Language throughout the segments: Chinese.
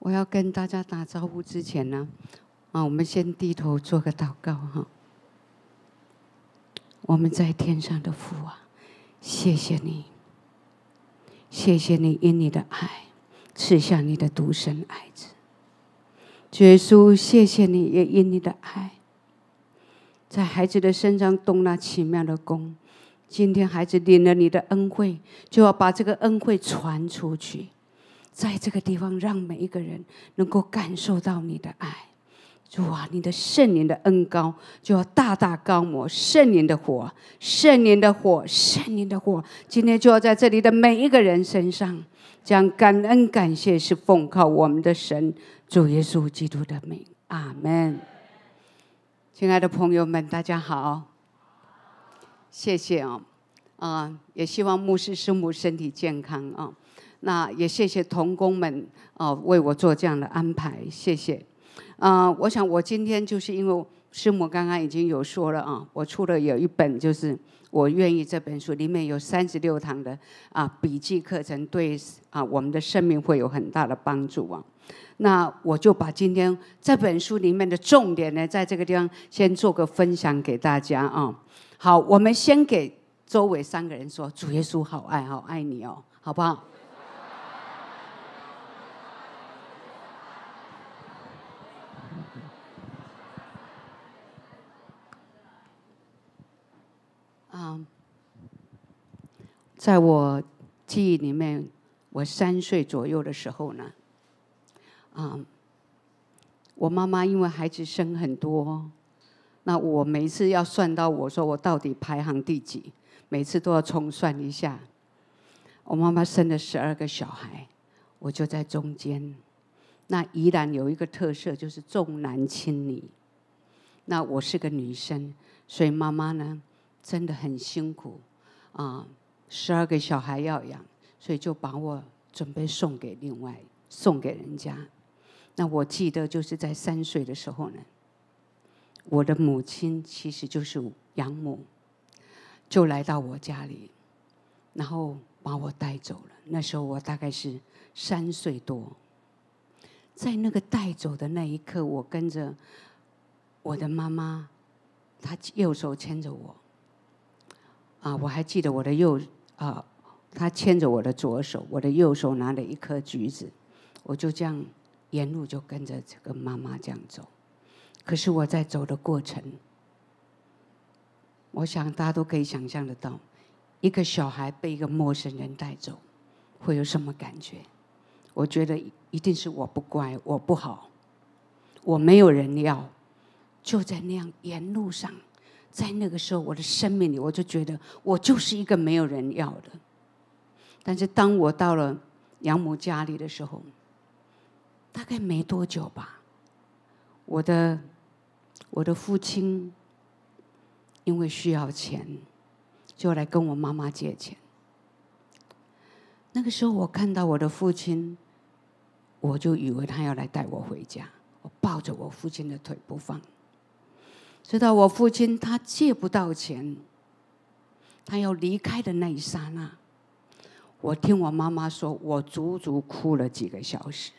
我要跟大家打招呼之前呢，啊，我们先低头做个祷告哈。我们在天上的父啊，谢谢你，谢谢你因你的爱赐下你的独生爱子，耶稣，谢谢你也因你的爱，在孩子的身上动了奇妙的功。今天孩子领了你的恩惠，就要把这个恩惠传出去。在这个地方，让每一个人能够感受到你的爱。主啊，你的圣灵的恩高就要大大高摩，圣灵的火，圣灵的火，圣灵的火，今天就要在这里的每一个人身上，将感恩、感谢是奉靠我们的神，主耶稣基督的名，阿门。亲爱的朋友们，大家好，谢谢啊，啊，也希望牧师、师母身体健康啊。那也谢谢同工们啊，为我做这样的安排，谢谢。啊，我想我今天就是因为师母刚刚已经有说了啊，我出了有一本就是我愿意这本书，里面有三十六堂的啊笔记课程，对啊我们的生命会有很大的帮助啊。那我就把今天这本书里面的重点呢，在这个地方先做个分享给大家啊。好，我们先给周围三个人说：主耶稣好爱，好爱你哦，好不好？在我记忆里面，我三岁左右的时候呢，啊，我妈妈因为孩子生很多，那我每次要算到我说我到底排行第几，每次都要重算一下。我妈妈生了十二个小孩，我就在中间。那宜兰有一个特色就是重男轻女，那我是个女生，所以妈妈呢真的很辛苦啊。十二个小孩要养，所以就把我准备送给另外送给人家。那我记得就是在三岁的时候呢，我的母亲其实就是养母，就来到我家里，然后把我带走了。那时候我大概是三岁多，在那个带走的那一刻，我跟着我的妈妈，她右手牵着我，啊，我还记得我的右。啊，他牵着我的左手，我的右手拿着一颗橘子，我就这样沿路就跟着这个妈妈这样走。可是我在走的过程，我想大家都可以想象得到，一个小孩被一个陌生人带走，会有什么感觉？我觉得一定是我不乖，我不好，我没有人要，就在那样沿路上。在那个时候，我的生命里，我就觉得我就是一个没有人要的。但是，当我到了养母家里的时候，大概没多久吧，我的我的父亲因为需要钱，就来跟我妈妈借钱。那个时候，我看到我的父亲，我就以为他要来带我回家，我抱着我父亲的腿不放。直到我父亲他借不到钱，他要离开的那一刹那，我听我妈妈说，我足足哭了几个小时，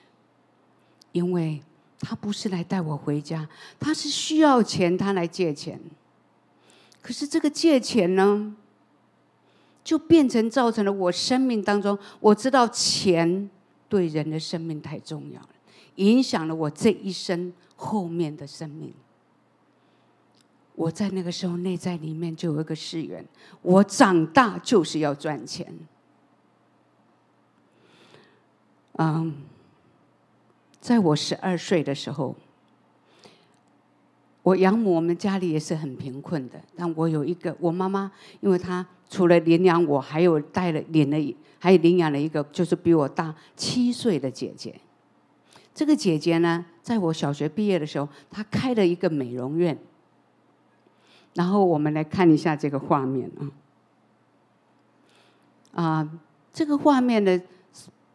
因为他不是来带我回家，他是需要钱，他来借钱。可是这个借钱呢，就变成造成了我生命当中，我知道钱对人的生命太重要了，影响了我这一生后面的生命。我在那个时候内在里面就有一个誓言：我长大就是要赚钱。嗯，在我十二岁的时候，我养母我们家里也是很贫困的，但我有一个我妈妈，因为她除了领养我，还有带了领了，还领养了一个就是比我大七岁的姐姐。这个姐姐呢，在我小学毕业的时候，她开了一个美容院。然后我们来看一下这个画面啊，啊，这个画面呢，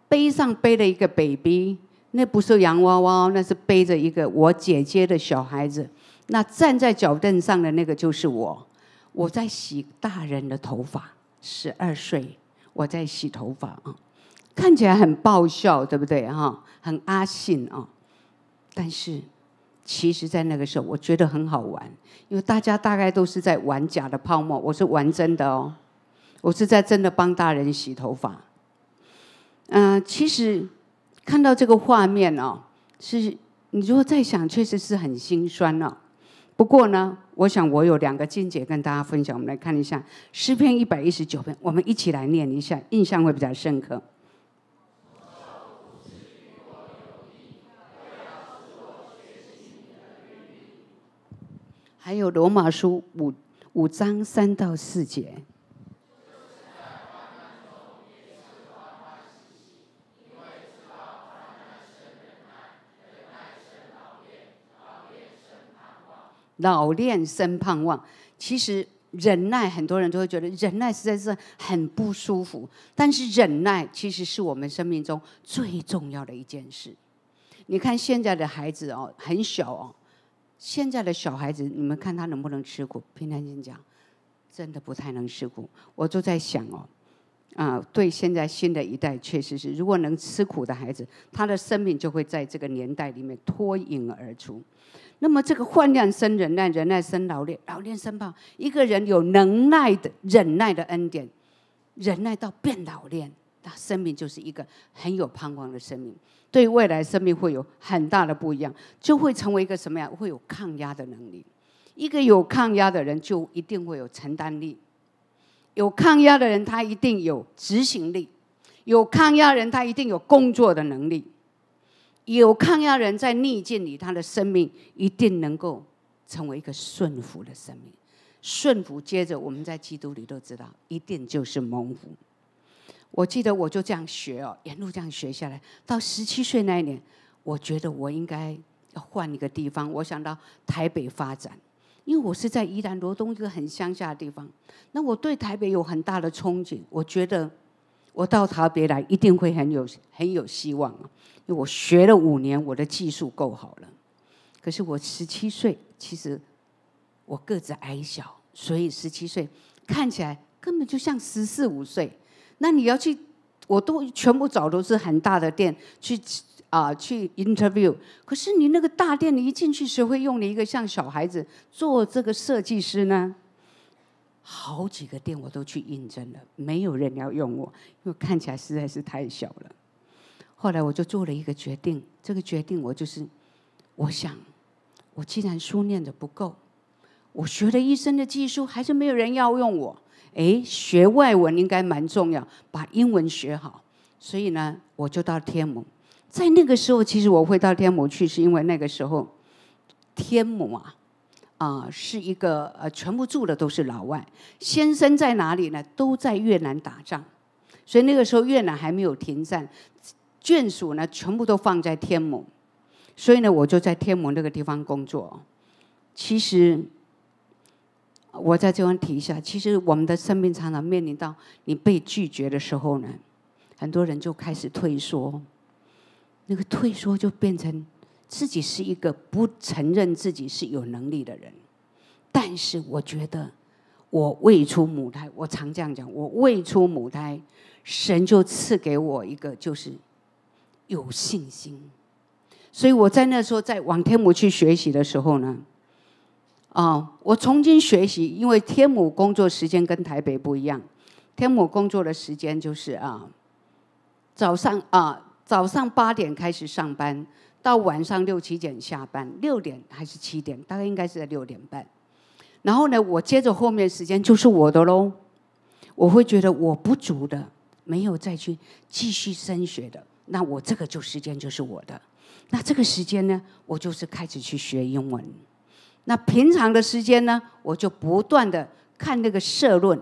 背上背了一个 baby，那不是洋娃娃，那是背着一个我姐姐的小孩子。那站在脚凳上的那个就是我，我在洗大人的头发，十二岁我在洗头发啊，看起来很爆笑，对不对哈？很阿信啊，但是。其实，在那个时候，我觉得很好玩，因为大家大概都是在玩假的泡沫。我是玩真的哦，我是在真的帮大人洗头发。嗯，其实看到这个画面哦，是你如果再想，确实是很心酸哦。不过呢，我想我有两个见解跟大家分享，我们来看一下《诗篇》一百一十九篇，我们一起来念一下，印象会比较深刻。还有罗马书五五章三到四节。老练生盼望，其实忍耐很多人都会觉得忍耐实在是很不舒服，但是忍耐其实是我们生命中最重要的一件事。你看现在的孩子哦，很小哦。现在的小孩子，你们看他能不能吃苦？平常心讲，真的不太能吃苦。我就在想哦，啊，对，现在新的一代确实是，如果能吃苦的孩子，他的生命就会在这个年代里面脱颖而出。那么这个患难生忍耐，忍耐生老练，老练生胖。一个人有能耐的忍耐的恩典，忍耐到变老练。生命就是一个很有盼望的生命，对未来生命会有很大的不一样，就会成为一个什么样？会有抗压的能力。一个有抗压的人，就一定会有承担力；有抗压的人，他一定有执行力；有抗压人，他一定有工作的能力；有抗压人在逆境里，他的生命一定能够成为一个顺服的生命。顺服，接着我们在基督里都知道，一定就是蒙福。我记得我就这样学哦，沿路这样学下来，到十七岁那一年，我觉得我应该要换一个地方，我想到台北发展，因为我是在宜兰罗东一个很乡下的地方，那我对台北有很大的憧憬，我觉得我到台北来一定会很有很有希望啊，因为我学了五年，我的技术够好了，可是我十七岁，其实我个子矮小，所以十七岁看起来根本就像十四五岁。那你要去，我都全部找都是很大的店去啊去 interview。可是你那个大店，你一进去谁会用你一个像小孩子做这个设计师呢？好几个店我都去应征了，没有人要用我，因为看起来实在是太小了。后来我就做了一个决定，这个决定我就是，我想，我既然书念的不够，我学了一生的技术，还是没有人要用我。哎，学外文应该蛮重要，把英文学好。所以呢，我就到天母。在那个时候，其实我会到天母去，是因为那个时候天母啊，啊是一个呃，全部住的都是老外。先生在哪里呢？都在越南打仗，所以那个时候越南还没有停战，眷属呢全部都放在天母，所以呢，我就在天母那个地方工作。其实。我在这方提一下，其实我们的生命常常面临到你被拒绝的时候呢，很多人就开始退缩，那个退缩就变成自己是一个不承认自己是有能力的人。但是我觉得我未出母胎，我常这样讲，我未出母胎，神就赐给我一个就是有信心。所以我在那时候在往天母去学习的时候呢。啊，我重新学习，因为天母工作时间跟台北不一样。天母工作的时间就是啊，早上啊，早上八点开始上班，到晚上六七点下班，六点还是七点，大概应该是在六点半。然后呢，我接着后面时间就是我的喽。我会觉得我不足的，没有再去继续升学的，那我这个就时间就是我的。那这个时间呢，我就是开始去学英文。那平常的时间呢，我就不断的看那个社论，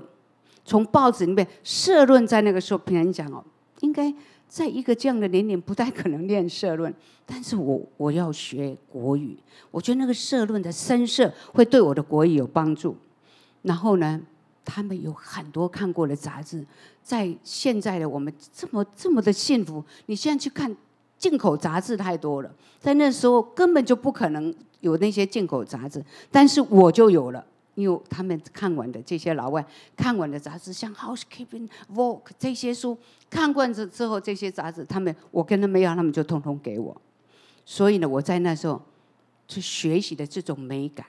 从报纸里面社论在那个时候，平常讲哦，应该在一个这样的年龄不太可能练社论，但是我我要学国语，我觉得那个社论的声色会对我的国语有帮助。然后呢，他们有很多看过的杂志，在现在的我们这么这么的幸福，你现在去看进口杂志太多了，在那时候根本就不可能。有那些进口杂志，但是我就有了，因为他们看完的这些老外看完的杂志，像 Housekeeping、Vogue 这些书，看惯之之后，这些杂志他们，我跟他们要，他们就通通给我。所以呢，我在那时候去学习的这种美感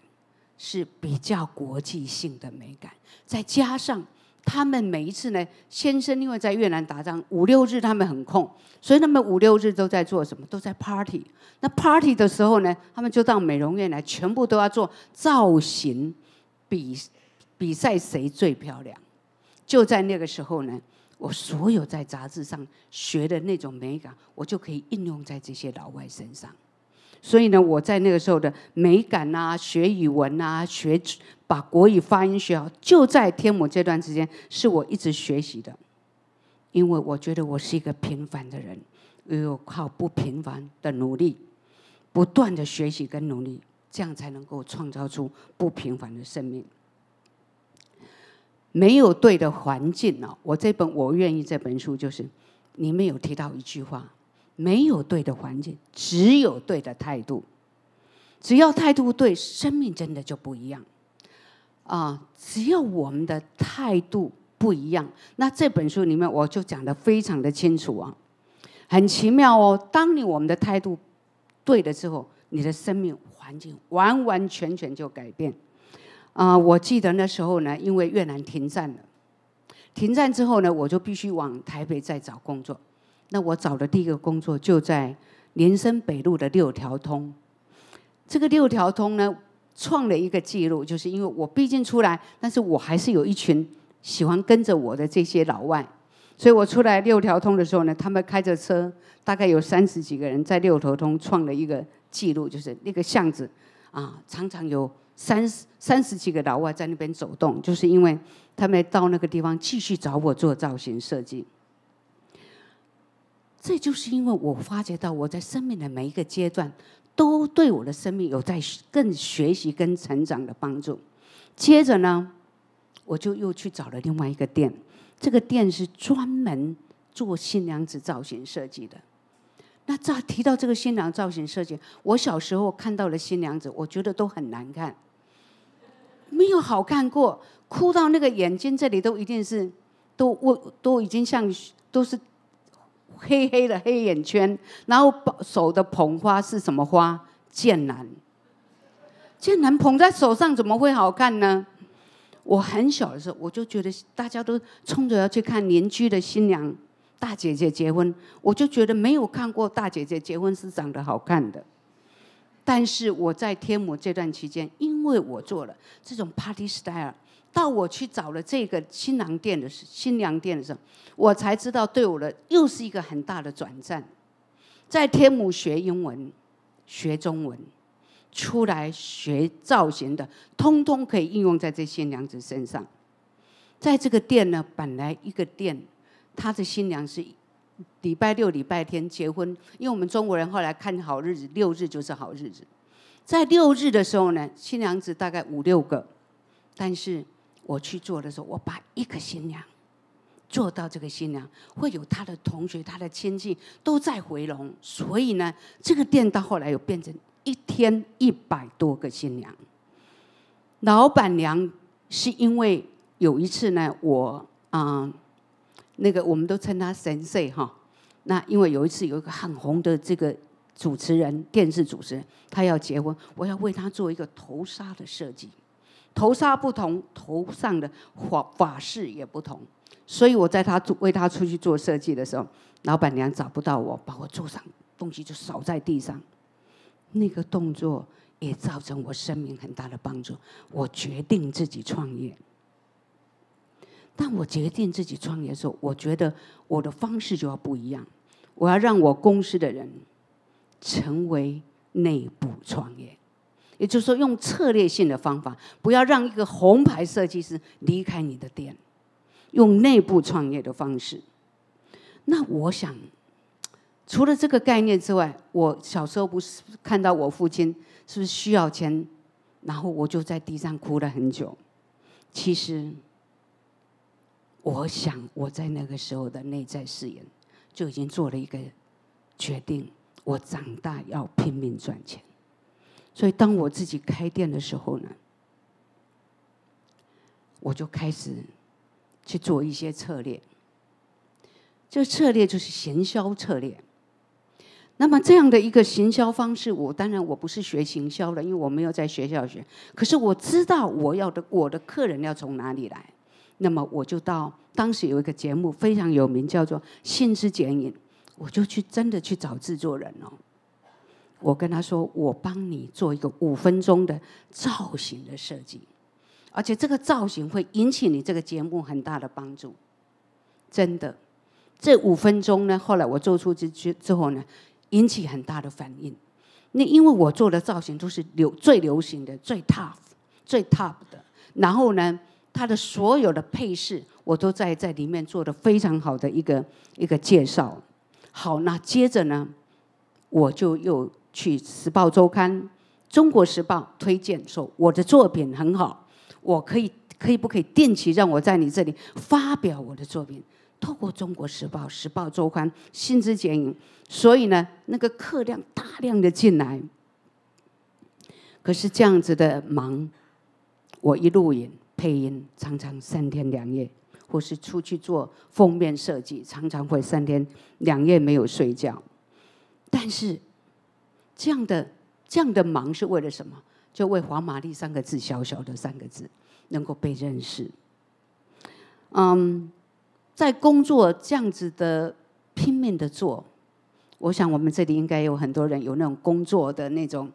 是比较国际性的美感，再加上。他们每一次呢，先生因为在越南打仗，五六日他们很空，所以他们五六日都在做什么？都在 party。那 party 的时候呢，他们就到美容院来，全部都要做造型比比赛谁最漂亮。就在那个时候呢，我所有在杂志上学的那种美感，我就可以应用在这些老外身上。所以呢，我在那个时候的美感呐，学语文呐，学把国语发音学好，就在天母这段时间，是我一直学习的。因为我觉得我是一个平凡的人，唯有靠不平凡的努力，不断的学习跟努力，这样才能够创造出不平凡的生命。没有对的环境呢，我这本我愿意这本书就是，里面有提到一句话。没有对的环境，只有对的态度。只要态度对，生命真的就不一样啊！只要我们的态度不一样，那这本书里面我就讲的非常的清楚啊。很奇妙哦，当你我们的态度对了之后，你的生命环境完完全全就改变啊！我记得那时候呢，因为越南停战了，停战之后呢，我就必须往台北再找工作。那我找的第一个工作就在连生北路的六条通。这个六条通呢，创了一个记录，就是因为我毕竟出来，但是我还是有一群喜欢跟着我的这些老外，所以我出来六条通的时候呢，他们开着车，大概有三十几个人在六条通创了一个记录，就是那个巷子啊，常常有三十三十几个老外在那边走动，就是因为他们到那个地方继续找我做造型设计。这就是因为我发觉到我在生命的每一个阶段，都对我的生命有在更学习跟成长的帮助。接着呢，我就又去找了另外一个店，这个店是专门做新娘子造型设计的。那这提到这个新娘造型设计，我小时候看到的新娘子，我觉得都很难看，没有好看过，哭到那个眼睛这里都一定是都我都已经像都是。黑黑的黑眼圈，然后手的捧花是什么花？剑兰。剑兰捧在手上怎么会好看呢？我很小的时候，我就觉得大家都冲着要去看邻居的新娘大姐姐结婚，我就觉得没有看过大姐姐结婚是长得好看的。但是我在天母这段期间，因为我做了这种 party style。到我去找了这个新郎店的新娘店的时候，我才知道对我的又是一个很大的转战。在天母学英文、学中文，出来学造型的，通通可以应用在这新娘子身上。在这个店呢，本来一个店，他的新娘是礼拜六、礼拜天结婚，因为我们中国人后来看好日子，六日就是好日子。在六日的时候呢，新娘子大概五六个，但是。我去做的时候，我把一个新娘做到这个新娘会有她的同学、她的亲戚都在回笼，所以呢，这个店到后来有变成一天一百多个新娘。老板娘是因为有一次呢，我啊，那个我们都称她神社哈。那因为有一次有一个很红的这个主持人，电视主持人，他要结婚，我要为他做一个头纱的设计。头纱不同，头上的法法式也不同，所以我在他做为他出去做设计的时候，老板娘找不到我，把我桌上东西就扫在地上，那个动作也造成我生命很大的帮助。我决定自己创业，但我决定自己创业的时候，我觉得我的方式就要不一样，我要让我公司的人成为内部创业。也就是说，用策略性的方法，不要让一个红牌设计师离开你的店，用内部创业的方式。那我想，除了这个概念之外，我小时候不是看到我父亲是不是需要钱，然后我就在地上哭了很久。其实，我想我在那个时候的内在誓言，就已经做了一个决定：我长大要拼命赚钱。所以当我自己开店的时候呢，我就开始去做一些策略。这策略就是行销策略。那么这样的一个行销方式，我当然我不是学行销的，因为我没有在学校学。可是我知道我要的我的客人要从哪里来，那么我就到当时有一个节目非常有名，叫做《信之剪影》，我就去真的去找制作人哦。我跟他说：“我帮你做一个五分钟的造型的设计，而且这个造型会引起你这个节目很大的帮助，真的。这五分钟呢，后来我做出之之之后呢，引起很大的反应。那因为我做的造型都是流最流行的、最 top 最 top 的，然后呢，它的所有的配饰我都在在里面做的非常好的一个一个介绍。好，那接着呢，我就又。去《时报周刊》《中国时报》推荐说我的作品很好，我可以可以不可以定期让我在你这里发表我的作品？透过《中国时报》《时报周刊》薪资剪影，所以呢，那个客量大量的进来。可是这样子的忙，我一录影配音，常常三天两夜，或是出去做封面设计，常常会三天两夜没有睡觉。但是。这样的这样的忙是为了什么？就为“黄玛丽”三个字，小小的三个字能够被认识。嗯，在工作这样子的拼命的做，我想我们这里应该有很多人有那种工作的那种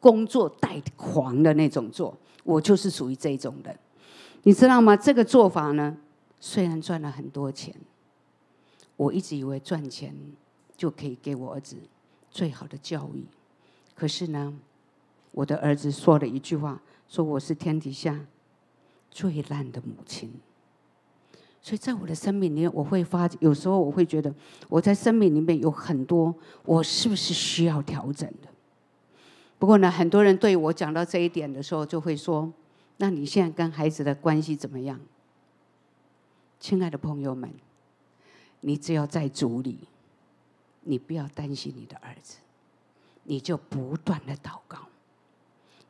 工作带狂的那种做。我就是属于这种人，你知道吗？这个做法呢，虽然赚了很多钱，我一直以为赚钱就可以给我儿子最好的教育。可是呢，我的儿子说了一句话，说我是天底下最烂的母亲。所以在我的生命里，我会发，有时候我会觉得我在生命里面有很多，我是不是需要调整的？不过呢，很多人对我讲到这一点的时候，就会说：那你现在跟孩子的关系怎么样？亲爱的朋友们，你只要在主里，你不要担心你的儿子。你就不断的祷告，《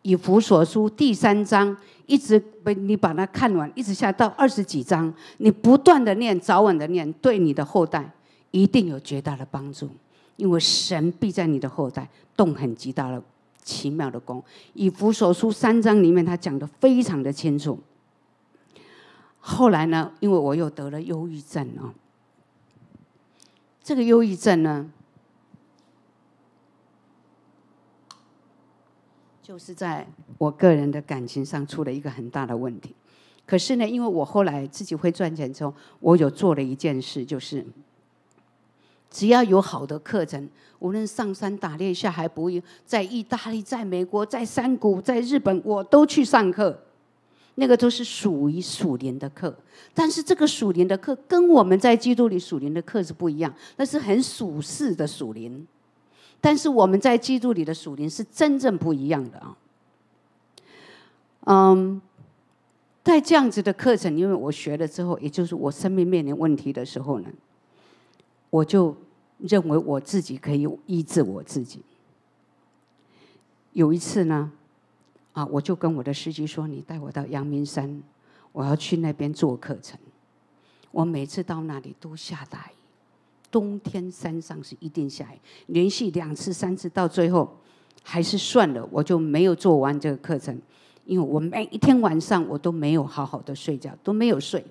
以弗所书》第三章，一直被你把它看完，一直下到二十几章，你不断的念，早晚的念，对你的后代一定有绝大的帮助，因为神必在你的后代动很极大的、奇妙的功。以弗所书》三章里面，他讲的非常的清楚。后来呢，因为我又得了忧郁症啊，这个忧郁症呢。就是在我个人的感情上出了一个很大的问题，可是呢，因为我后来自己会赚钱之后，我有做了一件事，就是只要有好的课程，无论上山打猎，下海捕鱼，在意大利、在美国、在山谷、在日本，我都去上课。那个都是属灵的课，但是这个属灵的课跟我们在基督里属灵的课是不一样，那是很属世的属灵。但是我们在基督里的属灵是真正不一样的啊。嗯，在这样子的课程，因为我学了之后，也就是我生命面临问题的时候呢，我就认为我自己可以医治我自己。有一次呢，啊，我就跟我的司机说：“你带我到阳明山，我要去那边做课程。”我每次到那里都下大雨。冬天山上是一定下雨，连续两次、三次，到最后还是算了，我就没有做完这个课程。因为我每一天晚上我都没有好好的睡觉，都没有睡。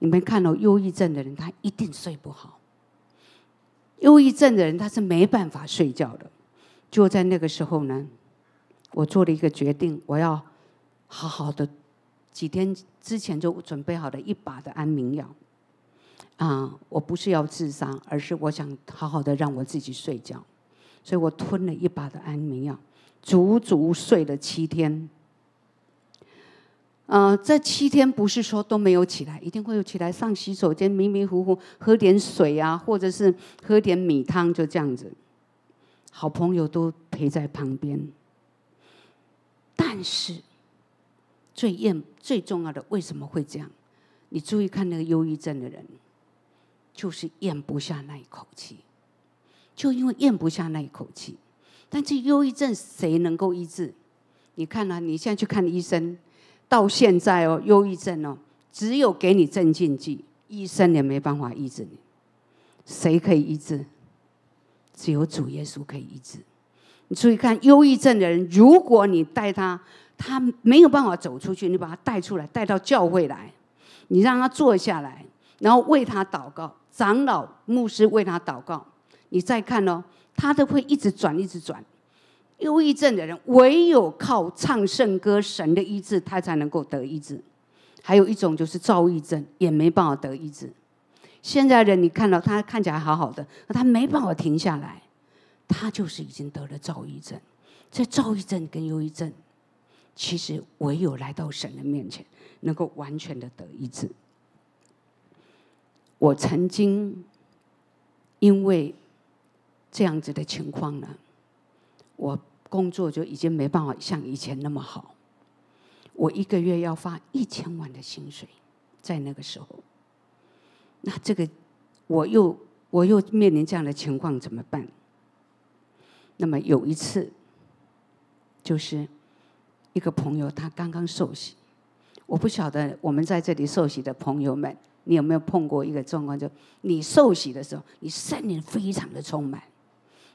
你们看到忧郁症的人，他一定睡不好。忧郁症的人他是没办法睡觉的。就在那个时候呢，我做了一个决定，我要好好的。几天之前就准备好了一把的安眠药。啊，我不是要自杀，而是我想好好的让我自己睡觉，所以我吞了一把的安眠药，足足睡了七天。啊，这七天不是说都没有起来，一定会有起来上洗手间，迷迷糊糊喝点水啊，或者是喝点米汤，就这样子。好朋友都陪在旁边，但是最厌最重要的为什么会这样？你注意看那个忧郁症的人。就是咽不下那一口气，就因为咽不下那一口气。但这忧郁症谁能够医治？你看呢？你现在去看医生，到现在哦，忧郁症哦，只有给你镇静剂，医生也没办法医治你。谁可以医治？只有主耶稣可以医治。你注意看，忧郁症的人，如果你带他，他没有办法走出去，你把他带出来，带到教会来，你让他坐下来。然后为他祷告，长老、牧师为他祷告。你再看哦，他都会一直转，一直转。忧郁症的人唯有靠唱圣歌、神的医治，他才能够得医治。还有一种就是躁郁症，也没办法得医治。现在人你看到他看起来好好的，他没办法停下来，他就是已经得了躁郁症。这躁郁症跟忧郁症，其实唯有来到神的面前，能够完全的得医治。我曾经因为这样子的情况呢，我工作就已经没办法像以前那么好。我一个月要发一千万的薪水，在那个时候，那这个我又我又面临这样的情况怎么办？那么有一次，就是一个朋友他刚刚受洗，我不晓得我们在这里受洗的朋友们。你有没有碰过一个状况？就你受洗的时候，你圣灵非常的充满。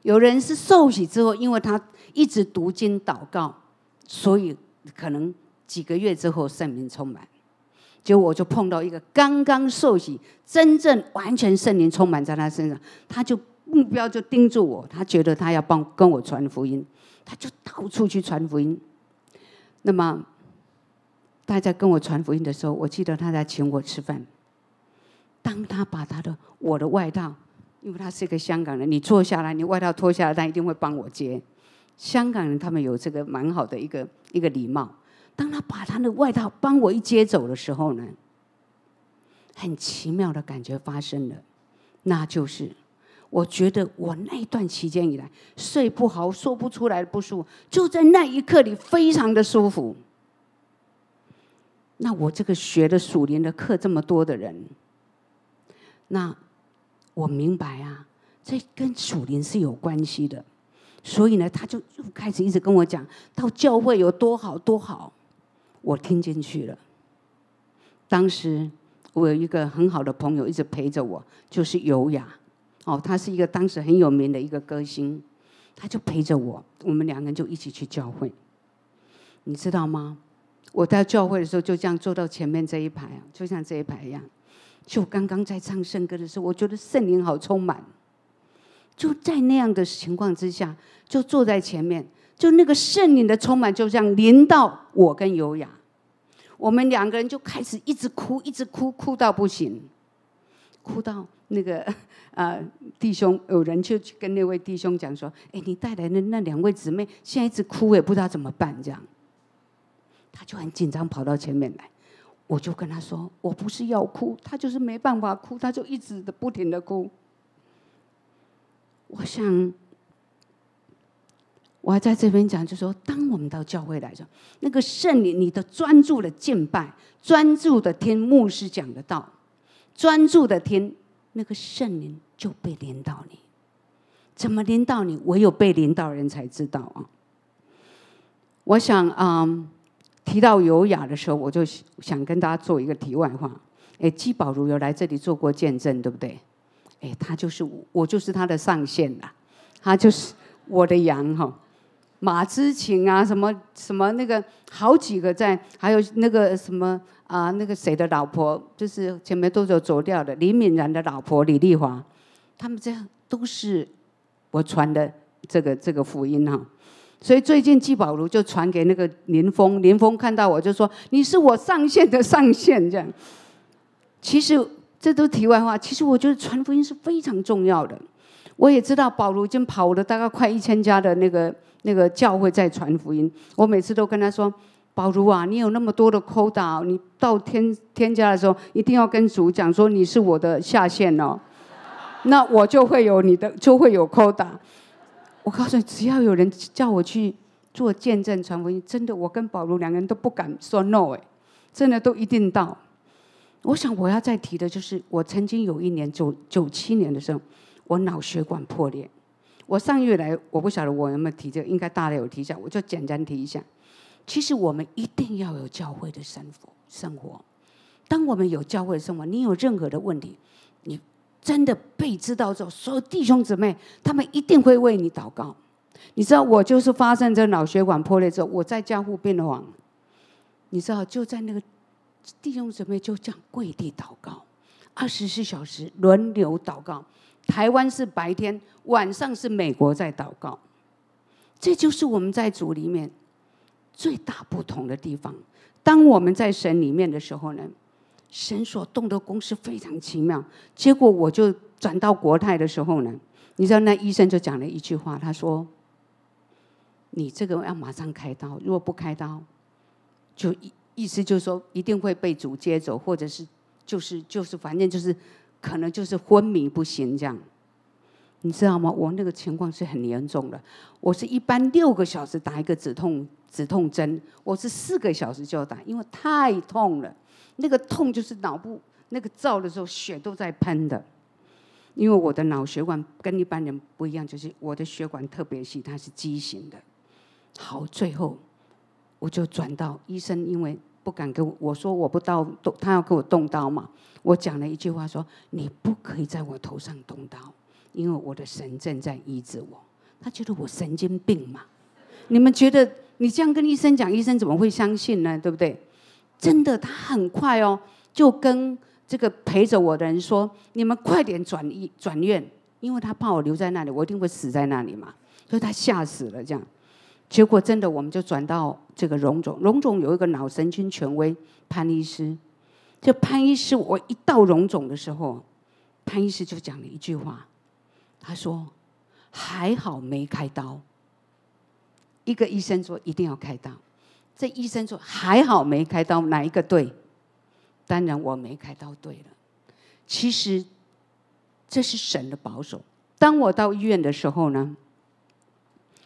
有人是受洗之后，因为他一直读经祷告，所以可能几个月之后圣灵充满。果我就碰到一个刚刚受洗，真正完全圣灵充满在他身上，他就目标就盯住我，他觉得他要帮跟我传福音，他就到处去传福音。那么，大家跟我传福音的时候，我记得他在请我吃饭。当他把他的我的外套，因为他是一个香港人，你坐下来，你外套脱下来，他一定会帮我接。香港人他们有这个蛮好的一个一个礼貌。当他把他的外套帮我一接走的时候呢，很奇妙的感觉发生了，那就是我觉得我那一段期间以来睡不好、说不出来的不舒服，就在那一刻里非常的舒服。那我这个学的属灵的课这么多的人。那我明白啊，这跟属灵是有关系的。所以呢，他就又开始一直跟我讲到教会有多好多好，我听进去了。当时我有一个很好的朋友一直陪着我，就是尤雅哦，他是一个当时很有名的一个歌星，他就陪着我，我们两个人就一起去教会。你知道吗？我在教会的时候就这样坐到前面这一排啊，就像这一排一样。就刚刚在唱圣歌的时候，我觉得圣灵好充满，就在那样的情况之下，就坐在前面，就那个圣灵的充满就这样临到我跟尤雅，我们两个人就开始一直哭，一直哭，哭到不行，哭到那个呃弟兄，有人就去跟那位弟兄讲说：“哎，你带来的那两位姊妹现在一直哭，也不知道怎么办。”这样，他就很紧张，跑到前面来。我就跟他说：“我不是要哭，他就是没办法哭，他就一直的不停的哭。”我想，我还在这边讲，就说：当我们到教会来着，那个圣灵，你的专注的敬拜，专注的听牧师讲的道，专注的听，那个圣灵就被连到你。怎么连到你？唯有被领导人才知道啊！我想啊。提到优雅的时候，我就想跟大家做一个题外话。哎，纪宝如有来这里做过见证，对不对？哎，他就是我，我就是他的上线啦。他就是我的羊哈。马之晴啊，什么什么那个，好几个在，还有那个什么啊，那个谁的老婆，就是前面都有走掉的，李敏然的老婆李丽华，他们这都是我传的这个这个福音哈。所以最近季宝如就传给那个林峰，林峰看到我就说：“你是我上线的上线。”这样，其实这都题外话。其实我觉得传福音是非常重要的。我也知道宝如已经跑了大概快一千家的那个那个教会在传福音。我每次都跟他说：“宝如啊，你有那么多的扣打，你到添添加的时候一定要跟主讲说你是我的下线哦。”那我就会有你的，就会有扣打。我告诉你，只要有人叫我去做见证传音，真的，我跟保罗两个人都不敢说 no 哎，真的都一定到。我想我要再提的就是，我曾经有一年九九七年的时候，我脑血管破裂。我上月来，我不晓得我有没有提这个，应该大家有提一下，我就简单提一下。其实我们一定要有教会的生活，生活。当我们有教会的生活，你有任何的问题，你。真的被知道之后，所有弟兄姊妹他们一定会为你祷告。你知道，我就是发生这脑血管破裂之后，我在家护病房，你知道，就在那个弟兄姊妹就这样跪地祷告，二十四小时轮流祷告。台湾是白天，晚上是美国在祷告。这就是我们在主里面最大不同的地方。当我们在神里面的时候呢？绳索动的公是非常奇妙。结果我就转到国泰的时候呢，你知道那医生就讲了一句话，他说：“你这个要马上开刀，如果不开刀，就意意思就是说一定会被主接走，或者是就是就是反正就是可能就是昏迷不醒这样。你知道吗？我那个情况是很严重的。我是一般六个小时打一个止痛止痛针，我是四个小时就打，因为太痛了。”那个痛就是脑部那个照的时候，血都在喷的。因为我的脑血管跟一般人不一样，就是我的血管特别细，它是畸形的。好，最后我就转到医生，因为不敢跟我我说我不到动，他要给我动刀嘛。我讲了一句话说：你不可以在我头上动刀，因为我的神正在医治我。他觉得我神经病嘛？你们觉得你这样跟医生讲，医生怎么会相信呢？对不对？真的，他很快哦，就跟这个陪着我的人说：“你们快点转医转院，因为他怕我留在那里，我一定会死在那里嘛。”所以他吓死了这样。结果真的，我们就转到这个荣总。荣总有一个脑神经权威潘医师，就潘医师，我一到荣总的时候，潘医师就讲了一句话，他说：“还好没开刀。”一个医生说：“一定要开刀。”这医生说：“还好没开刀，哪一个对？当然我没开刀对了。其实这是神的保守。当我到医院的时候呢，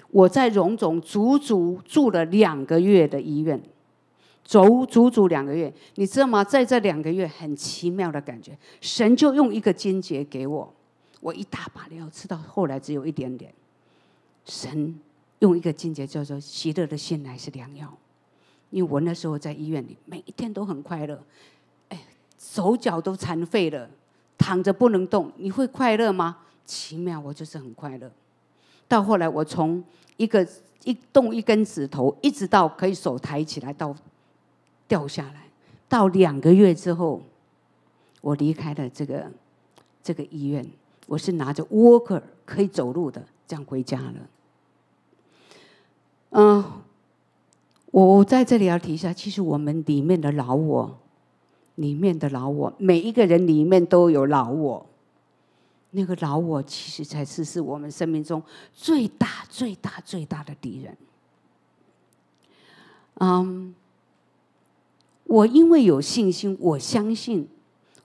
我在荣总足足住了两个月的医院，走足足两个月。你知道吗？在这两个月，很奇妙的感觉，神就用一个金界给我，我一大把的药吃到后来只有一点点。神用一个境界叫做‘喜乐的信赖’是良药。”因为我那时候在医院里，每一天都很快乐。哎，手脚都残废了，躺着不能动，你会快乐吗？奇妙，我就是很快乐。到后来，我从一个一动一根指头，一直到可以手抬起来到掉下来，到两个月之后，我离开了这个这个医院，我是拿着 walker 可以走路的，这样回家了。嗯。我我在这里要提一下，其实我们里面的老我，里面的老我，每一个人里面都有老我，那个老我其实才是是我们生命中最大、最大、最大的敌人。嗯，我因为有信心，我相信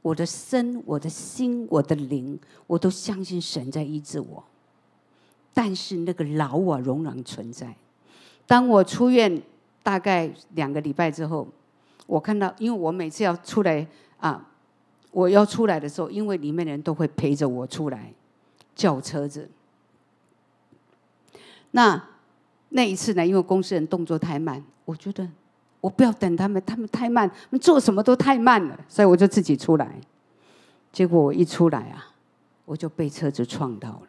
我的身、我的心、我的灵，我都相信神在医治我，但是那个老我仍然存在。当我出院。大概两个礼拜之后，我看到，因为我每次要出来啊，我要出来的时候，因为里面的人都会陪着我出来叫车子。那那一次呢，因为公司人动作太慢，我觉得我不要等他们，他们太慢，他们做什么都太慢了，所以我就自己出来。结果我一出来啊，我就被车子撞到了。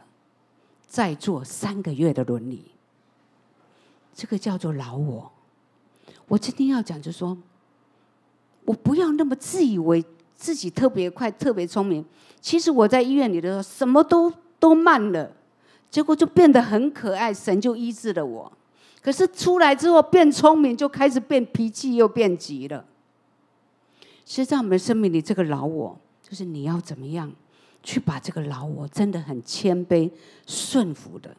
再做三个月的轮椅，这个叫做劳我。我今天要讲，就说，我不要那么自以为自己特别快、特别聪明。其实我在医院里的时候，什么都都慢了，结果就变得很可爱，神就医治了我。可是出来之后变聪明，就开始变脾气，又变急了。实际上，我们生命里这个老我，就是你要怎么样去把这个老我，真的很谦卑顺服的。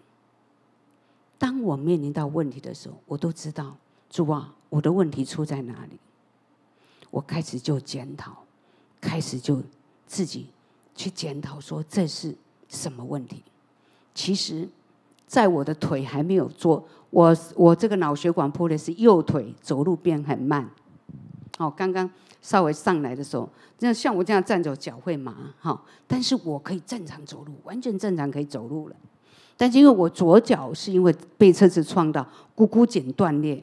当我面临到问题的时候，我都知道主啊。我的问题出在哪里？我开始就检讨，开始就自己去检讨，说这是什么问题？其实，在我的腿还没有做，我我这个脑血管破裂是右腿走路变很慢。哦，刚刚稍微上来的时候，那像我这样站着脚会麻哈，但是我可以正常走路，完全正常可以走路了。但是因为我左脚是因为被车子撞到股骨颈断裂。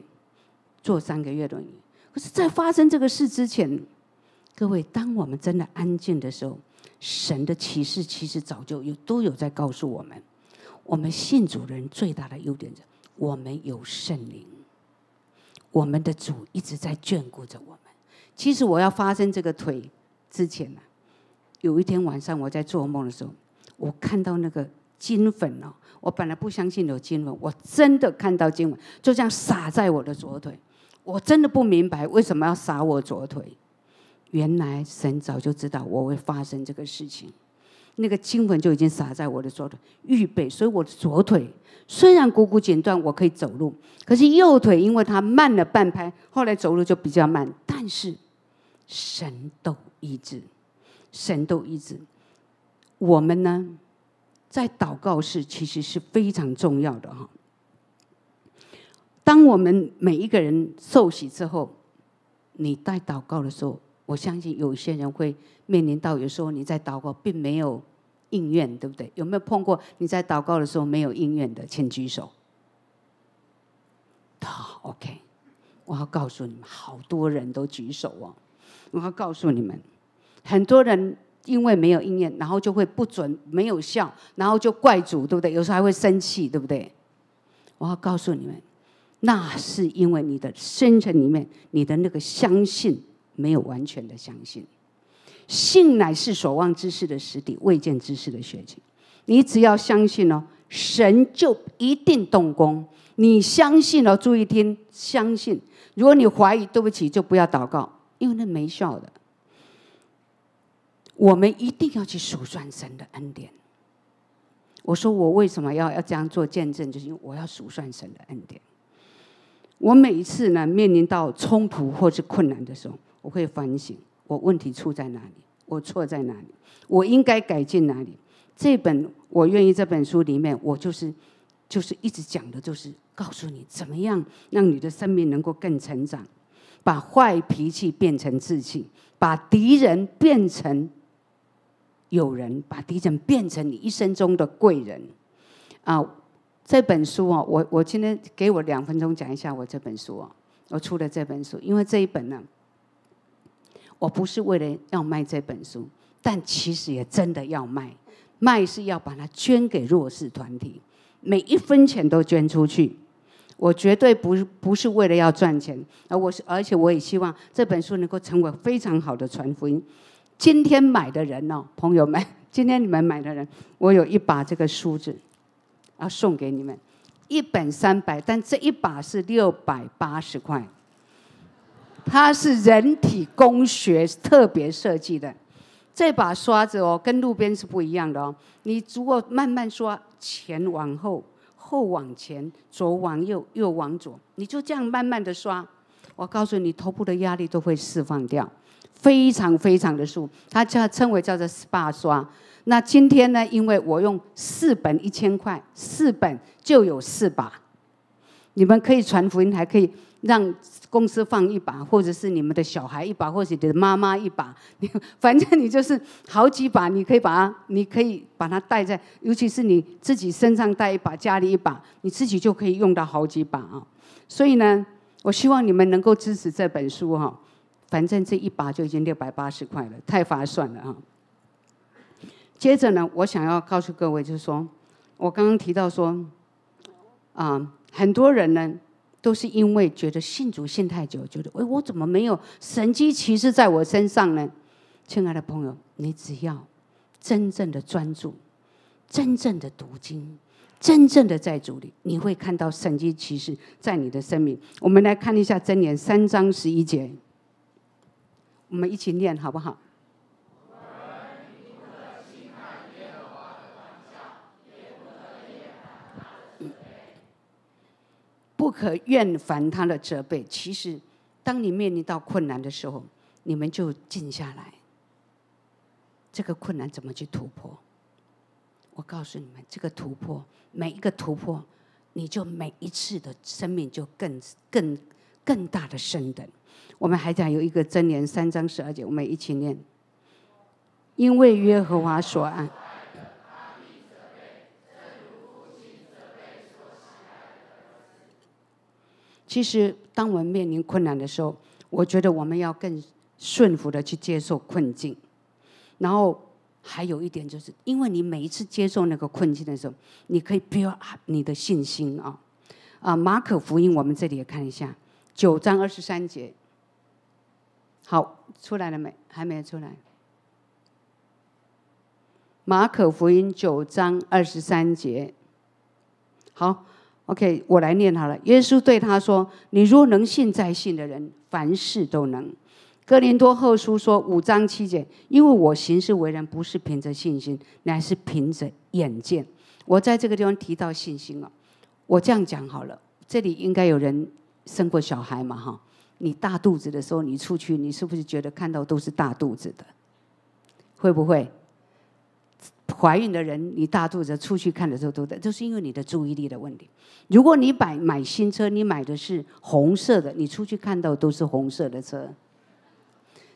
做三个月的，可是，在发生这个事之前，各位，当我们真的安静的时候，神的启示其实早就有，都有在告诉我们：，我们信主人最大的优点是，我们有圣灵，我们的主一直在眷顾着我们。其实，我要发生这个腿之前呢，有一天晚上我在做梦的时候，我看到那个金粉哦，我本来不相信有金粉，我真的看到金粉，就这样洒在我的左腿。我真的不明白为什么要撒我左腿。原来神早就知道我会发生这个事情，那个经文就已经撒在我的左腿预备，所以我的左腿虽然股骨剪断我可以走路，可是右腿因为它慢了半拍，后来走路就比较慢。但是神都医治，神都医治。我们呢，在祷告室其实是非常重要的哈。当我们每一个人受洗之后，你在祷告的时候，我相信有些人会面临到，有时候你在祷告并没有应愿，对不对？有没有碰过你在祷告的时候没有应愿的？请举手。好，OK。我要告诉你们，好多人都举手哦。我要告诉你们，很多人因为没有应验，然后就会不准、没有效，然后就怪主，对不对？有时候还会生气，对不对？我要告诉你们。那是因为你的深层里面，你的那个相信没有完全的相信。信乃是所望之事的实底，未见之事的血景。你只要相信哦，神就一定动工。你相信哦，注意听，相信。如果你怀疑，对不起，就不要祷告，因为那没效的。我们一定要去数算神的恩典。我说我为什么要要这样做见证，就是因为我要数算神的恩典。我每一次呢面临到冲突或是困难的时候，我会反省我问题出在哪里，我错在哪里，我应该改进哪里。这本我愿意这本书里面，我就是就是一直讲的，就是告诉你怎么样让你的生命能够更成长，把坏脾气变成志气，把敌人变成友人，把敌人变成你一生中的贵人啊。这本书哦，我我今天给我两分钟讲一下我这本书哦，我出了这本书，因为这一本呢，我不是为了要卖这本书，但其实也真的要卖。卖是要把它捐给弱势团体，每一分钱都捐出去。我绝对不不是为了要赚钱，而我是而且我也希望这本书能够成为非常好的传福音。今天买的人哦，朋友们，今天你们买的人，我有一把这个梳子。要送给你们，一本三百，但这一把是六百八十块。它是人体工学特别设计的，这把刷子哦，跟路边是不一样的哦。你如果慢慢刷，前往后，后往前，左往右，右往左，你就这样慢慢的刷。我告诉你，头部的压力都会释放掉，非常非常的舒服。它叫称为叫做 SPA 刷。那今天呢？因为我用四本一千块，四本就有四把，你们可以传福音，还可以让公司放一把，或者是你们的小孩一把，或者你的妈妈一把，反正你就是好几把，你可以把它，你可以把它带在，尤其是你自己身上带一把，家里一把，你自己就可以用到好几把啊。所以呢，我希望你们能够支持这本书哈，反正这一把就已经六百八十块了，太划算了啊。接着呢，我想要告诉各位，就是说，我刚刚提到说，啊，很多人呢都是因为觉得信主信太久，觉得哎，我怎么没有神机骑士在我身上呢？亲爱的朋友，你只要真正的专注、真正的读经、真正的在主里，你会看到神机骑士在你的生命。我们来看一下《真言》三章十一节，我们一起念好不好？可怨烦他的责备，其实，当你面临到困难的时候，你们就静下来。这个困难怎么去突破？我告诉你们，这个突破，每一个突破，你就每一次的生命就更更更大的升等。我们还讲有一个真言三章十二节，我们一起念。因为约和华所爱。其实，当我们面临困难的时候，我觉得我们要更顺服的去接受困境。然后，还有一点就是，因为你每一次接受那个困境的时候，你可以 build up 你的信心啊。啊，马可福音我们这里也看一下，九章二十三节。好，出来了没？还没有出来。马可福音九章二十三节。好。OK，我来念他了。耶稣对他说：“你若能信在信的人凡事都能。”哥林多后书说五章七节：“因为我行事为人不是凭着信心，乃是凭着眼见。”我在这个地方提到信心了。我这样讲好了，这里应该有人生过小孩嘛？哈，你大肚子的时候，你出去，你是不是觉得看到都是大肚子的？会不会？怀孕的人，你大肚子出去看的时候，都在，都是因为你的注意力的问题。如果你买买新车，你买的是红色的，你出去看到都是红色的车，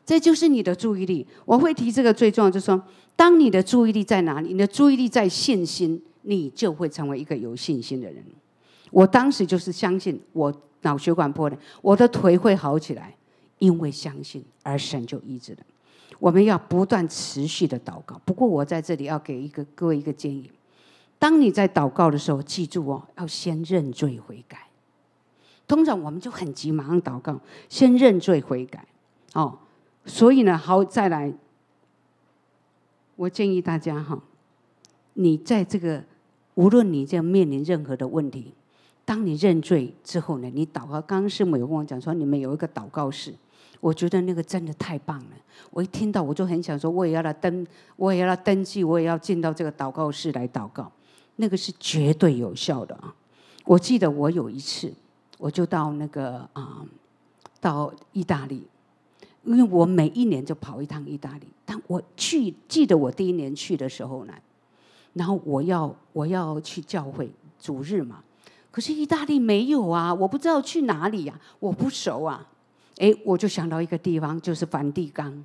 这就是你的注意力。我会提这个最重要，就是说，当你的注意力在哪里，你的注意力在信心，你就会成为一个有信心的人。我当时就是相信，我脑血管破裂，我的腿会好起来，因为相信而神就医治了。我们要不断持续的祷告。不过，我在这里要给一个各位一个建议：当你在祷告的时候，记住哦，要先认罪悔改。通常我们就很急，马上祷告，先认罪悔改。哦，所以呢，好再来。我建议大家哈，你在这个无论你在面临任何的问题，当你认罪之后呢，你祷告。刚刚师母有跟我讲说，你们有一个祷告室。我觉得那个真的太棒了！我一听到我就很想说，我也要来登，我也要来登记，我也要进到这个祷告室来祷告。那个是绝对有效的啊！我记得我有一次，我就到那个啊，到意大利，因为我每一年就跑一趟意大利。但我去记得我第一年去的时候呢，然后我要我要去教会，主日嘛。可是意大利没有啊，我不知道去哪里呀，我不熟啊。哎，我就想到一个地方，就是梵蒂冈，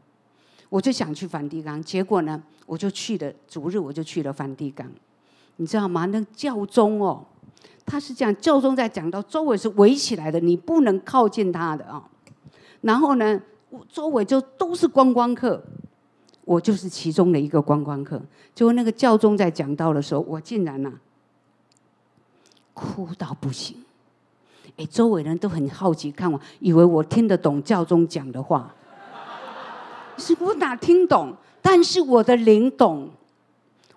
我就想去梵蒂冈。结果呢，我就去了，昨日我就去了梵蒂冈。你知道吗？那教宗哦，他是讲教宗在讲到周围是围起来的，你不能靠近他的啊。然后呢，周围就都是观光客，我就是其中的一个观光客。就那个教宗在讲到的时候，我竟然呐，哭到不行。哎，周围人都很好奇看我，以为我听得懂教宗讲的话。是我哪听懂？但是我的灵懂，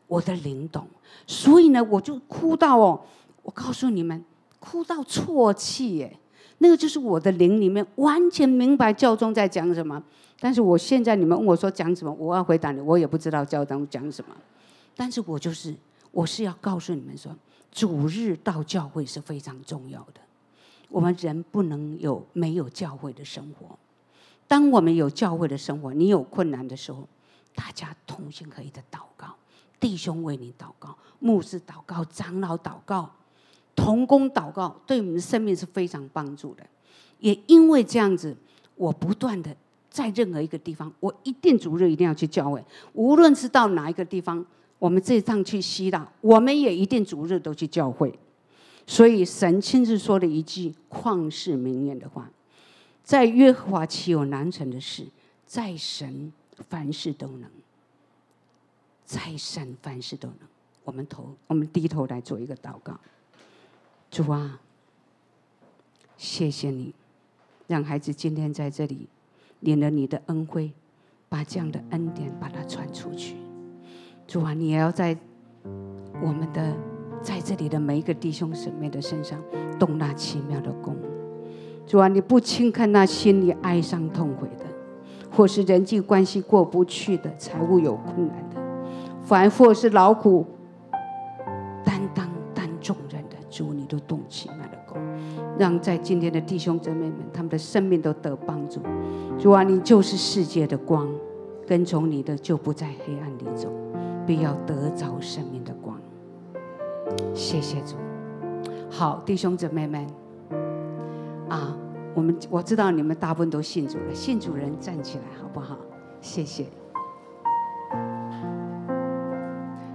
我的灵懂。所以呢，我就哭到哦，我告诉你们，哭到啜泣耶。那个就是我的灵里面完全明白教宗在讲什么。但是我现在你们问我说讲什么，我要回答你，我也不知道教宗讲什么。但是我就是，我是要告诉你们说，主日到教会是非常重要的。我们人不能有没有教会的生活。当我们有教会的生活，你有困难的时候，大家同心合意的祷告，弟兄为你祷告，牧师祷告，长老祷告，同工祷告，对我们的生命是非常帮助的。也因为这样子，我不断的在任何一个地方，我一定逐日一定要去教会。无论是到哪一个地方，我们这趟去希腊，我们也一定逐日都去教会。所以神亲自说了一句旷世名言的话：“在耶和华岂有难成的事？在神凡事都能，在神凡事都能。我们头，我们低头来做一个祷告。主啊，谢谢你，让孩子今天在这里领了你的恩惠，把这样的恩典把它传出去。主啊，你也要在我们的。”在这里的每一个弟兄姊妹的身上，动那奇妙的功。主啊，你不轻看那心里哀伤痛悔的，或是人际关系过不去的，财务有困难的，凡或是劳苦、担当担重任的，主你都动奇妙的功，让在今天的弟兄姊妹们，他们的生命都得帮助。主啊，你就是世界的光，跟从你的就不在黑暗里走，必要得着生命的光。谢谢主，好，弟兄姊妹们，啊，我们我知道你们大部分都信主了，信主人站起来好不好？谢谢，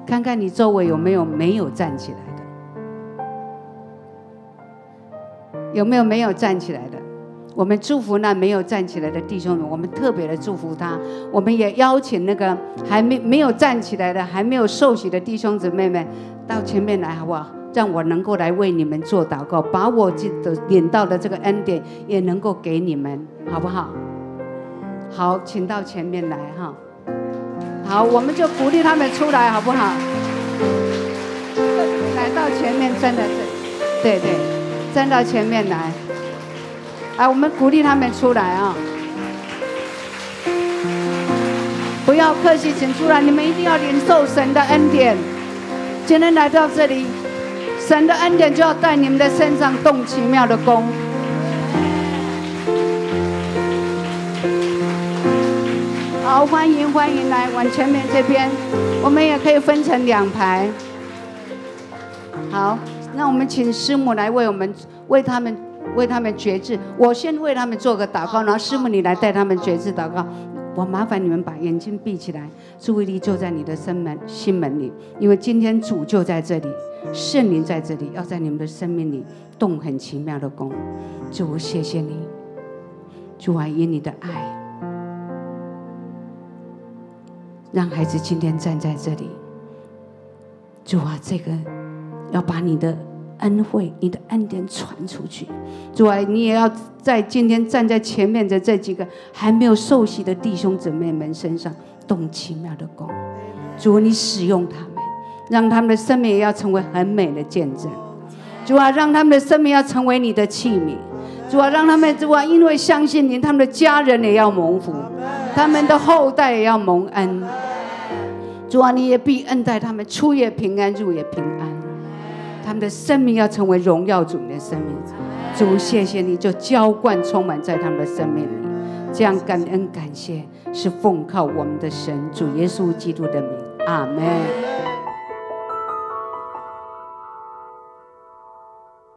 看看你周围有没有没有站起来的，有没有没有站起来的？我们祝福那没有站起来的弟兄们，我们特别的祝福他，我们也邀请那个还没没有站起来的还没有受洗的弟兄姊妹们。到前面来，好不好？让我能够来为你们做祷告，把我的领到的这个恩典也能够给你们，好不好？好，请到前面来，哈。好，我们就鼓励他们出来，好不好？来到前面站在这里，对对，站到前面来。啊，我们鼓励他们出来啊！不要客气，请出来，你们一定要领受神的恩典。今天来到这里，神的恩典就要在你们的身上动奇妙的功。好，欢迎欢迎来往前面这边，我们也可以分成两排。好，那我们请师母来为我们为他们为他们觉志，我先为他们做个祷告，然后师母你来带他们觉志祷告。我麻烦你们把眼睛闭起来，注意力就在你的身门、心门里，因为今天主就在这里，圣灵在这里，要在你们的生命里动很奇妙的功。主，谢谢你，主啊，以你的爱，让孩子今天站在这里。主啊，这个要把你的。恩惠，你的恩典传出去。主啊，你也要在今天站在前面的这几个还没有受洗的弟兄姊妹们身上动奇妙的功。主啊，你使用他们，让他们的生命也要成为很美的见证。主啊，让他们的生命要成为你的器皿。主啊，让他们主啊，因为相信你，他们的家人也要蒙福，他们的后代也要蒙恩。主啊，你也必恩待他们，出也平安，入也平安。的生命要成为荣耀主的生命，主谢谢你就浇灌充满在他们的生命里，这样感恩感谢是奉靠我们的神，主耶稣基督的名，阿门。